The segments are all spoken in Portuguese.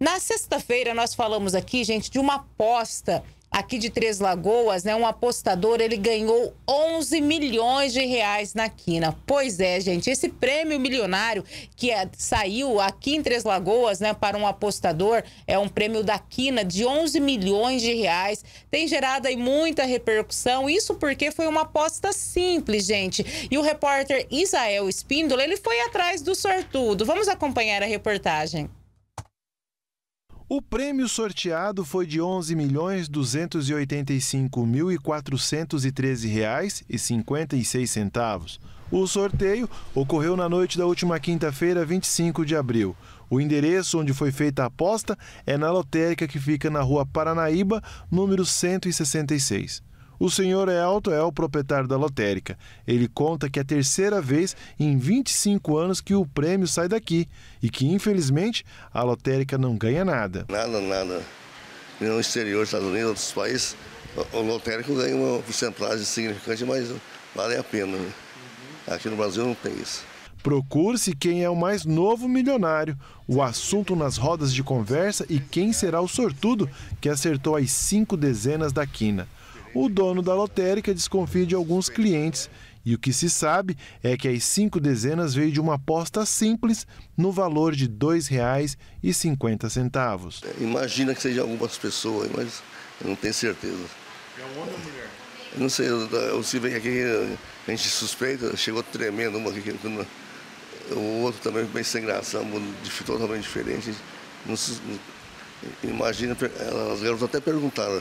Na sexta-feira, nós falamos aqui, gente, de uma aposta aqui de Três Lagoas, né? Um apostador, ele ganhou 11 milhões de reais na quina. Pois é, gente, esse prêmio milionário que é, saiu aqui em Três Lagoas, né, para um apostador, é um prêmio da quina de 11 milhões de reais. Tem gerado aí muita repercussão, isso porque foi uma aposta simples, gente. E o repórter Isael Espíndola, ele foi atrás do sortudo. Vamos acompanhar a reportagem. O prêmio sorteado foi de R$ 11.285.413,56. O sorteio ocorreu na noite da última quinta-feira, 25 de abril. O endereço onde foi feita a aposta é na lotérica que fica na Rua Paranaíba, número 166. O senhor Elton é, é o proprietário da lotérica. Ele conta que é a terceira vez em 25 anos que o prêmio sai daqui e que, infelizmente, a lotérica não ganha nada. Nada, nada. No exterior, Estados Unidos, outros países, o lotérico ganha uma porcentagem significante, mas vale a pena. Né? Aqui no Brasil não tem isso. Procure-se quem é o mais novo milionário, o assunto nas rodas de conversa e quem será o sortudo que acertou as cinco dezenas da quina o dono da lotérica desconfia de alguns clientes e o que se sabe é que as cinco dezenas veio de uma aposta simples no valor de R$ 2,50. É, imagina que seja algumas pessoas, mas eu não tenho certeza. É um homem ou mulher? não sei, eu se vem aqui, a gente suspeita, chegou tremendo uma aqui, o outro também bem sem graça, totalmente diferente. Não imagina, elas garotas até perguntaram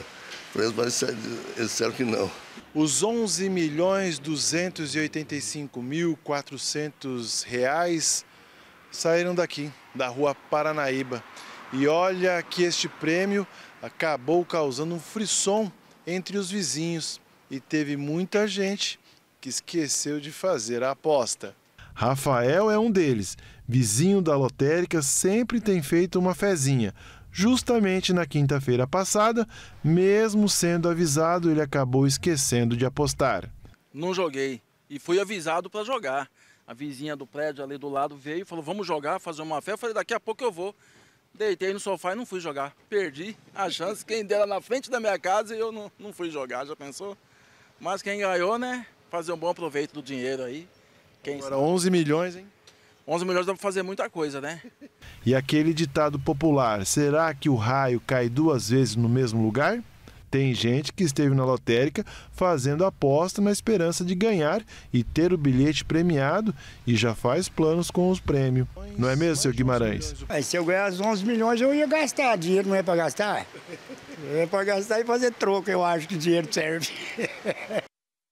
preso, mas é eles disseram que não. Os 11 milhões 285 mil 400 reais saíram daqui, da rua Paranaíba. E olha que este prêmio acabou causando um frisson entre os vizinhos e teve muita gente que esqueceu de fazer a aposta. Rafael é um deles. Vizinho da lotérica, sempre tem feito uma fezinha. Justamente na quinta-feira passada, mesmo sendo avisado, ele acabou esquecendo de apostar. Não joguei e fui avisado para jogar. A vizinha do prédio ali do lado veio e falou: Vamos jogar, fazer uma fé. Eu falei: Daqui a pouco eu vou. Deitei no sofá e não fui jogar. Perdi a chance. Quem dera na frente da minha casa e eu não, não fui jogar, já pensou? Mas quem ganhou, né? Fazer um bom proveito do dinheiro aí. Quem Agora, sabe? 11 milhões, hein? 11 milhões dá para fazer muita coisa, né? E aquele ditado popular: será que o raio cai duas vezes no mesmo lugar? Tem gente que esteve na lotérica fazendo aposta na esperança de ganhar e ter o bilhete premiado e já faz planos com os prêmios. Não é mesmo, seu Guimarães? Mas se eu ganhasse 11 milhões, eu ia gastar. Dinheiro não é para gastar? É para gastar e fazer troco, eu acho que dinheiro serve.